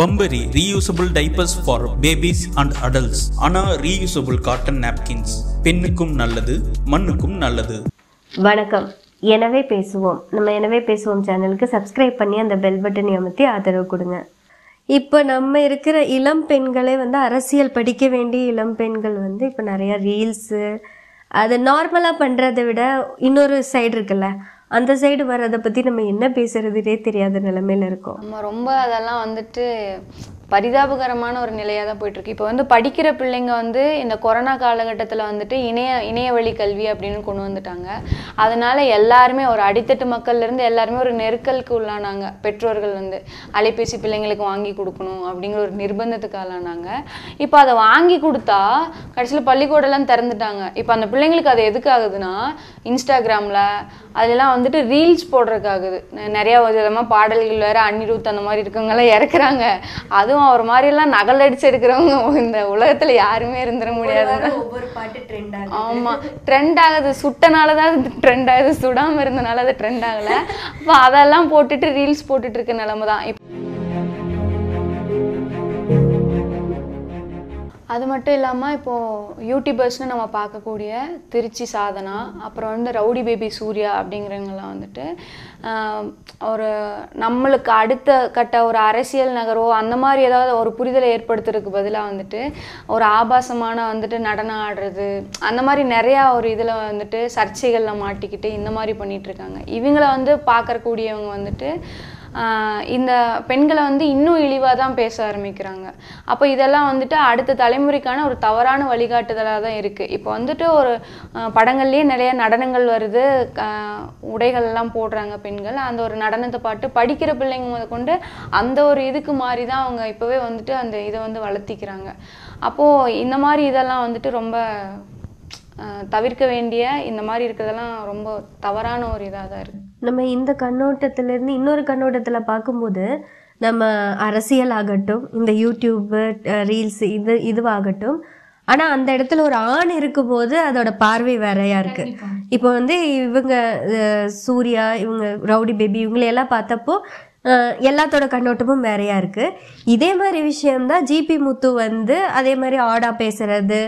பம்பரி reusable diapers for babies and adults Ana reusable cotton napkins பெண்ணுக்கும் நல்லது மண்ணுக்கும் நல்லது வணக்கம் எனவே பேசுவோம் நம்ம எனவே பேசுவோம் சேனலுக்கு சப்ஸ்கிரைப் பண்ணி அந்த பெல் பட்டனை அமைத்து ஆதரவு கொடுங்க இப்போ நம்ம இருக்கிற இளம் பெண்களே வந்து அரசியல் படிக்க வேண்டிய இளம் பெண்கள் வந்து இப்போ நிறையா ரீல்ஸு அது நார்மலாக பண்ணுறதை விட இன்னொரு சைடு இருக்குல்ல அந்த சைடு வர்றதை பற்றி நம்ம என்ன பேசுறதுனே தெரியாத நிலமையில இருக்கோம் நம்ம ரொம்ப அதெல்லாம் வந்துட்டு பரிதாபகரமான ஒரு நிலையாக தான் போயிட்டுருக்கு இப்போ வந்து படிக்கிற பிள்ளைங்க வந்து இந்த கொரோனா காலகட்டத்தில் வந்துட்டு இணைய இணைய வழி கல்வி அப்படின்னு கொண்டு வந்துட்டாங்க அதனால் எல்லாருமே ஒரு அடித்தட்டு மக்கள்லேருந்து எல்லாருமே ஒரு நெருக்கலுக்கு உள்ளானாங்க பெற்றோர்கள் வந்து அலைபேசி பிள்ளைங்களுக்கு வாங்கி கொடுக்கணும் அப்படிங்கிற ஒரு நிர்பந்தத்துக்கு ஆளானாங்க இப்போ அதை வாங்கி கொடுத்தா கடைசியில் பள்ளிக்கூடம்லாம் திறந்துட்டாங்க இப்போ அந்த பிள்ளைங்களுக்கு அது எதுக்கு ஆகுதுன்னா இன்ஸ்டாகிராமில் அதெல்லாம் வந்துட்டு ரீல்ஸ் போடுறதுக்காகுது நிறையா விதமாக பாடல்கள் வேறு அன்னிருத் அந்த மாதிரி இருக்கவங்கெல்லாம் இறக்குறாங்க அதுவும் பாவம் அவர் எல்லாம் நகல் அடிச்சு எடுக்கிறவங்க இந்த உலகத்துல யாருமே இருந்துட முடியாது ஆமா ட்ரெண்ட் ஆகுது சுட்டனாலதான் ட்ரெண்ட் ஆகுது சுட்டனால தான் அது ட்ரெண்ட் ஆகுது இருந்தனால அது ட்ரெண்ட் ஆகலை அப்ப அதெல்லாம் போட்டுட்டு ரீல்ஸ் போட்டுட்டு இருக்க நிலமை தான் அது மட்டும் இல்லாமல் இப்போது யூடியூபர்ஸ்னு நம்ம பார்க்கக்கூடிய திருச்சி சாதனா அப்புறம் வந்து ரவுடி பேபி சூர்யா அப்படிங்கிறவங்களாம் வந்துட்டு ஒரு நம்மளுக்கு அடுத்த கட்ட ஒரு அரசியல் நகரோ அந்த மாதிரி ஏதாவது ஒரு புரிதலை ஏற்படுத்துறதுக்கு பதிலாக வந்துட்டு ஒரு ஆபாசமான வந்துட்டு நடனம் ஆடுறது அந்த மாதிரி நிறையா ஒரு இதில் வந்துட்டு சர்ச்சைகளில் மாட்டிக்கிட்டு இந்த மாதிரி பண்ணிகிட்ருக்காங்க இவங்கள வந்து பார்க்கக்கூடியவங்க வந்துட்டு இந்த பெண்களை வந்து இன்னும் இழிவாக தான் பேச ஆரம்பிக்கிறாங்க அப்போ இதெல்லாம் வந்துட்டு அடுத்த தலைமுறைக்கான ஒரு தவறான வழிகாட்டுதலாக தான் இருக்குது இப்போ வந்துட்டு ஒரு படங்கள்லேயே நிறைய நடனங்கள் வருது உடைகள் எல்லாம் போடுறாங்க பெண்கள் அந்த ஒரு நடனத்தை பாட்டு படிக்கிற பிள்ளைங்க முத கொண்டு அந்த ஒரு இதுக்கு மாதிரி தான் அவங்க இப்போவே வந்துட்டு அந்த இதை வந்து வளர்த்திக்கிறாங்க அப்போது இந்த மாதிரி இதெல்லாம் வந்துட்டு ரொம்ப தவிர்க்க வேண்டிய இந்த மாதிரி இருக்கிறதெல்லாம் ரொம்ப தவறான ஒரு இதாக தான் இருக்குது நம்ம இந்த கண்ணோட்டத்திலேருந்து இன்னொரு கண்ணோட்டத்தில் பார்க்கும்போது நம்ம அரசியல் ஆகட்டும் இந்த யூடியூப்பு ரீல்ஸ் இது இதுவாகட்டும் ஆனால் அந்த இடத்துல ஒரு ஆண் இருக்கும்போது அதோட பார்வை வேறையா இருக்கு இப்போ வந்து இவங்க சூர்யா இவங்க ரவுடி பேபி இவங்களையெல்லாம் பார்த்தப்போ எல்லாத்தோட கண்ணோட்டமும் வேறையா இருக்கு இதே மாதிரி விஷயம்தான் ஜிபி முத்து வந்து அதே மாதிரி ஆடா பேசுறது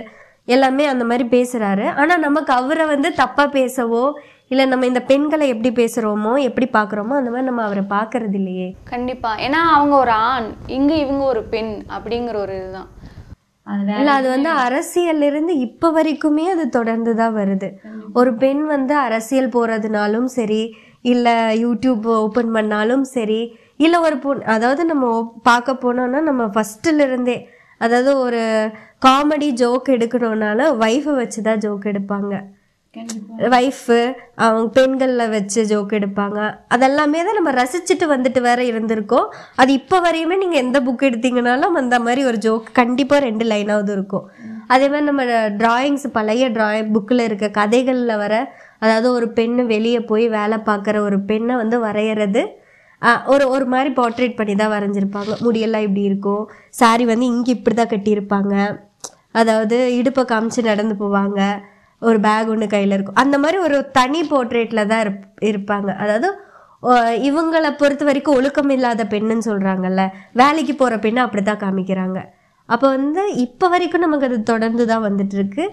எல்லாமே அந்த மாதிரி பேசுறாரு ஆனா நமக்கு அவரை வந்து தப்பா பேசவோ இல்ல நம்ம இந்த பெண்களை எப்படி பேசுறோமோ எப்படி பாக்குறோமோ அந்த மாதிரி நம்ம அவரை பார்க்கறது இல்லையே கண்டிப்பா ஏன்னா அவங்க ஒரு ஆண் இங்க இவங்க ஒரு பெண் அப்படிங்கிற ஒரு இதுதான் இல்ல அது வந்து இருந்து இப்ப வரைக்குமே அது தொடர்ந்துதான் வருது ஒரு பெண் வந்து அரசியல் போறதுனாலும் சரி இல்ல யூடியூப் ஓப்பன் பண்ணாலும் சரி இல்ல ஒரு பொண் அதாவது நம்ம பார்க்க போனோம்னா நம்ம இருந்தே அதாவது ஒரு காமெடி ஜோக் எடுக்கணும்னாலும் ஒய்ஃபை வச்சு தான் ஜோக் எடுப்பாங்க ஒய்ஃபு அவங்க பெண்களில் வச்சு ஜோக் எடுப்பாங்க அதெல்லாமே தான் நம்ம ரசிச்சுட்டு வந்துட்டு வேற இருந்திருக்கோம் அது இப்போ வரையுமே நீங்கள் எந்த புக் எடுத்தீங்கனாலும் அந்த மாதிரி ஒரு ஜோக் கண்டிப்பாக ரெண்டு லைனாவது இருக்கும் அதே மாதிரி நம்ம டிராயிங்ஸ் பழைய டிராயிங் புக்கில் இருக்க கதைகளில் வர அதாவது ஒரு பெண்ணு வெளியே போய் வேலை பார்க்குற ஒரு பெண்ணை வந்து வரைகிறது ஒரு ஒரு மாதிரி போர்ட்ரேட் பண்ணி தான் வரைஞ்சிருப்பாங்க முடியெல்லாம் இப்படி இருக்கும் சாரி வந்து இங்கே இப்படி தான் கட்டியிருப்பாங்க அதாவது இடுப்பை காமிச்சு நடந்து போவாங்க ஒரு பேக் ஒன்று கையில் இருக்கும் அந்த மாதிரி ஒரு தனி போர்ட்ரேட்டில் தான் இருப் இருப்பாங்க அதாவது இவங்களை பொறுத்த வரைக்கும் ஒழுக்கம் இல்லாத பெண்ணுன்னு சொல்கிறாங்கல்ல வேலைக்கு போகிற பெண்ணை அப்படி தான் காமிக்கிறாங்க அப்போ வந்து இப்போ வரைக்கும் நமக்கு அது தொடர்ந்து தான் இருக்கு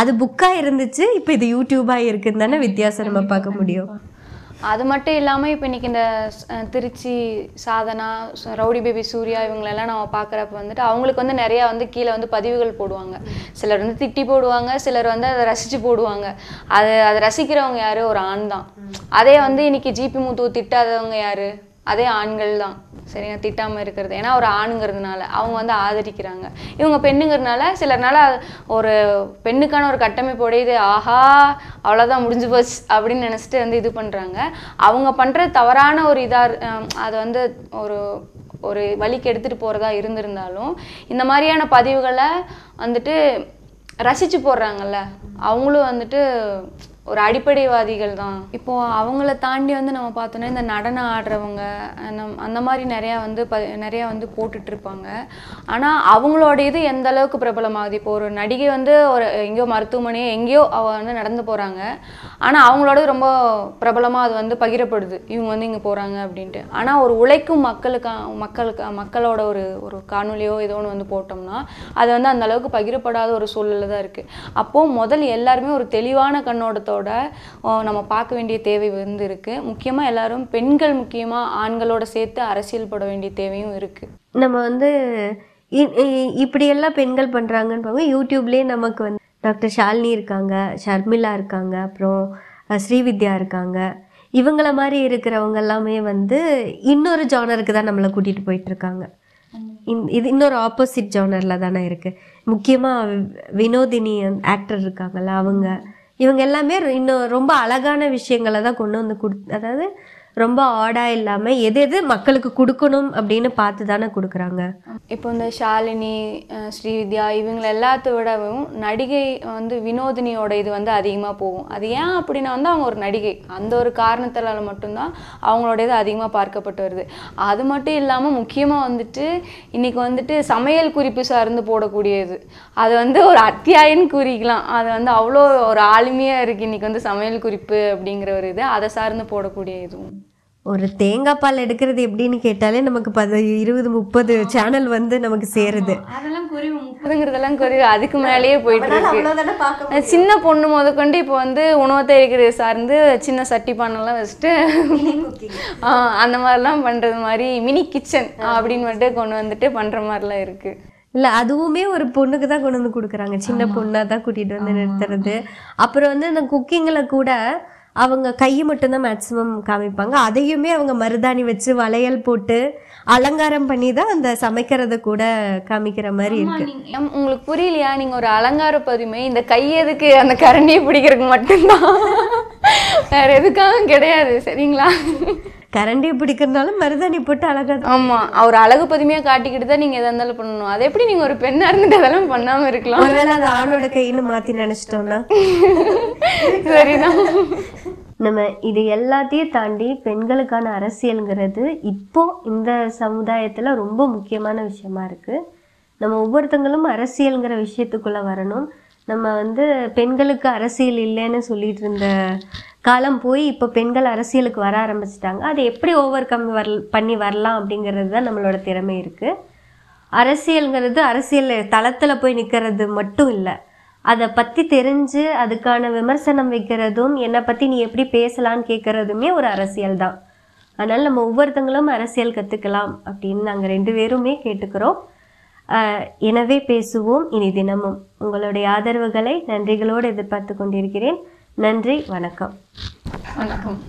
அது புக்காக இருந்துச்சு இப்போ இது யூடியூபாக இருக்குன்னு தானே வித்தியாசம் நம்ம பார்க்க முடியும் அது மட்டும் இல்லாமல் இப்போ இன்றைக்கி இந்த திருச்சி சாதனா ரவுடி பேபி சூர்யா இவங்களெல்லாம் நம்ம பார்க்குறப்ப வந்துட்டு அவங்களுக்கு வந்து நிறையா வந்து கீழே வந்து பதிவுகள் போடுவாங்க சிலர் வந்து திட்டி போடுவாங்க சிலர் வந்து அதை ரசித்து போடுவாங்க அது அதை ரசிக்கிறவங்க யார் ஒரு ஆண் தான் அதே வந்து இன்றைக்கி ஜிபி முத்து திட்டாதவங்க யார் அதே ஆண்கள் தான் சரிங்க திட்டாமல் இருக்கிறது ஏன்னா ஒரு ஆணுங்கிறதுனால அவங்க வந்து ஆதரிக்கிறாங்க இவங்க பெண்ணுங்கிறதுனால சிலர்னால ஒரு பெண்ணுக்கான ஒரு கட்டமைப்பு உடையது ஆஹா அவ்வளோதான் முடிஞ்சு போச்சு அப்படின்னு நினச்சிட்டு வந்து இது பண்ணுறாங்க அவங்க பண்ணுற தவறான ஒரு இதாக அது வந்து ஒரு ஒரு வழிக்கு எடுத்துகிட்டு போகிறதா இருந்திருந்தாலும் இந்த மாதிரியான பதிவுகளை வந்துட்டு ரசித்து போடுறாங்கல்ல அவங்களும் வந்துட்டு ஒரு அடிப்படைவாதிகள் தான் இப்போது அவங்கள தாண்டி வந்து நம்ம பார்த்தோன்னா இந்த நடனம் ஆடுறவங்க அந்த மாதிரி நிறையா வந்து ப நிறையா வந்து இருப்பாங்க ஆனால் அவங்களோட இது எந்த அளவுக்கு பிரபலமாகுது இப்போ ஒரு நடிகை வந்து ஒரு எங்கேயோ மருத்துவமனையோ எங்கேயோ அவ வந்து நடந்து போகிறாங்க ஆனால் அவங்களோட ரொம்ப பிரபலமாக அது வந்து பகிரப்படுது இவங்க வந்து இங்கே போகிறாங்க அப்படின்ட்டு ஆனால் ஒரு உழைக்கும் மக்களுக்கா மக்களுக்கு மக்களோட ஒரு ஒரு காணொலியோ ஏதோ ஒன்று வந்து போட்டோம்னா அது வந்து அந்தளவுக்கு பகிரப்படாத ஒரு சூழலில் தான் இருக்குது அப்போது முதல் எல்லாருமே ஒரு தெளிவான கண்ணோடத்தோட விஷயங்களோட நம்ம பார்க்க வேண்டிய தேவை வந்து இருக்குது முக்கியமாக எல்லாரும் பெண்கள் முக்கியமாக ஆண்களோட சேர்த்து அரசியல் போட வேண்டிய தேவையும் இருக்குது நம்ம வந்து இப்படியெல்லாம் பெண்கள் பண்ணுறாங்கன்னு பார்க்க யூடியூப்லேயே நமக்கு வந்து டாக்டர் ஷாலினி இருக்காங்க ஷர்மிளா இருக்காங்க அப்புறம் ஸ்ரீவித்யா இருக்காங்க இவங்கள மாதிரி இருக்கிறவங்க எல்லாமே வந்து இன்னொரு ஜானருக்கு தான் நம்மளை கூட்டிகிட்டு போயிட்டுருக்காங்க இது இன்னொரு ஆப்போசிட் ஜோனரில் தானே இருக்குது முக்கியமாக வினோதினி ஆக்டர் இருக்காங்கல்ல அவங்க இவங்க எல்லாமே இன்னும் ரொம்ப அழகான விஷயங்களை தான் கொண்டு வந்து கொடு அதாவது ரொம்ப ஆடாக இல்லாமல் எது எது மக்களுக்கு கொடுக்கணும் அப்படின்னு பார்த்து தானே கொடுக்குறாங்க இப்போ இந்த ஷாலினி ஸ்ரீவித்யா இவங்களை விடவும் நடிகை வந்து வினோதினியோட இது வந்து அதிகமாக போகும் அது ஏன் அப்படின்னா வந்து அவங்க ஒரு நடிகை அந்த ஒரு காரணத்தினால மட்டும்தான் அவங்களோட இது அதிகமாக பார்க்கப்பட்டு வருது அது மட்டும் இல்லாமல் முக்கியமாக வந்துட்டு இன்றைக்கி வந்துட்டு சமையல் குறிப்பு சார்ந்து போடக்கூடியது அது வந்து ஒரு அத்தியாயன்னு கூறிக்கலாம் அது வந்து அவ்வளோ ஒரு ஆளுமையாக இருக்குது இன்றைக்கி வந்து சமையல் குறிப்பு அப்படிங்கிற ஒரு இது அதை சார்ந்து போடக்கூடிய இதுவும் ஒரு தேங்காய் பால் எடுக்கிறது எப்படின்னு கேட்டாலே நமக்கு பதி இருபது முப்பது சேனல் வந்து நமக்கு சேருது அதெல்லாம் குறிவு முப்பதுங்கிறதெல்லாம் குறைவு அதுக்கு மேலேயே போயிட்டு இருக்கு சின்ன பொண்ணு கொண்டு இப்போ வந்து உணவு தயாரிக்கிறது சார்ந்து சின்ன சட்டி பானெல்லாம் வச்சுட்டு அந்த மாதிரிலாம் பண்ணுறது மாதிரி மினி கிச்சன் அப்படின்னு மட்டும் கொண்டு வந்துட்டு பண்ணுற மாதிரிலாம் இருக்குது இல்லை அதுவுமே ஒரு பொண்ணுக்கு தான் கொண்டு வந்து கொடுக்குறாங்க சின்ன பொண்ணாக தான் கூட்டிகிட்டு வந்து நிறுத்துறது அப்புறம் வந்து இந்த குக்கிங்கில் கூட அவங்க கையை மட்டும்தான் மேக்ஸிமம் காமிப்பாங்க அதையுமே அவங்க மருதாணி வச்சு வளையல் போட்டு அலங்காரம் பண்ணி தான் அந்த சமைக்கிறத கூட காமிக்கிற மாதிரி இருக்கு உங்களுக்கு புரியலையா நீங்க ஒரு அலங்கார பதிமை இந்த கை எதுக்கு அந்த கரண்டியை பிடிக்கிறதுக்கு மட்டும்தான் வேற எதுக்காக கிடையாது சரிங்களா கரண்டி பிடிக்கிறதுனால மருதாணி போட்டு அழகா ஆமா அவர் அழகு பதுமையா காட்டிக்கிட்டு தான் நீங்க எதாக இருந்தாலும் பண்ணணும் அதை எப்படி நீங்க ஒரு பெண்ணா இருந்துட்டு அதெல்லாம் பண்ணாம இருக்கலாம் அதனால அது ஆணோட கைன்னு மாத்தி நினைச்சிட்டோம்னா சரிதான் நம்ம இது எல்லாத்தையும் தாண்டி பெண்களுக்கான அரசியலுங்கிறது இப்போ இந்த சமுதாயத்தில் ரொம்ப முக்கியமான விஷயமா இருக்கு நம்ம ஒவ்வொருத்தங்களும் அரசியலுங்கிற விஷயத்துக்குள்ள வரணும் நம்ம வந்து பெண்களுக்கு அரசியல் இல்லைன்னு சொல்லிட்டு இருந்த காலம் போய் இப்போ பெண்கள் அரசியலுக்கு வர ஆரம்பிச்சிட்டாங்க அதை எப்படி ஓவர் கம் வர் பண்ணி வரலாம் அப்படிங்கிறது தான் நம்மளோட திறமை இருக்குது அரசியலுங்கிறது அரசியல் தளத்தில் போய் நிற்கிறது மட்டும் இல்லை அதை பற்றி தெரிஞ்சு அதுக்கான விமர்சனம் வைக்கிறதும் என்னை பற்றி நீ எப்படி பேசலான்னு கேட்குறதுமே ஒரு அரசியல் தான் அதனால் நம்ம ஒவ்வொருத்தங்களும் அரசியல் கற்றுக்கலாம் அப்படின்னு நாங்கள் ரெண்டு பேருமே கேட்டுக்கிறோம் எனவே பேசுவோம் இனி தினமும் உங்களுடைய ஆதரவுகளை நன்றிகளோடு எதிர்பார்த்து கொண்டிருக்கிறேன் நன்றி வணக்கம் வணக்கம்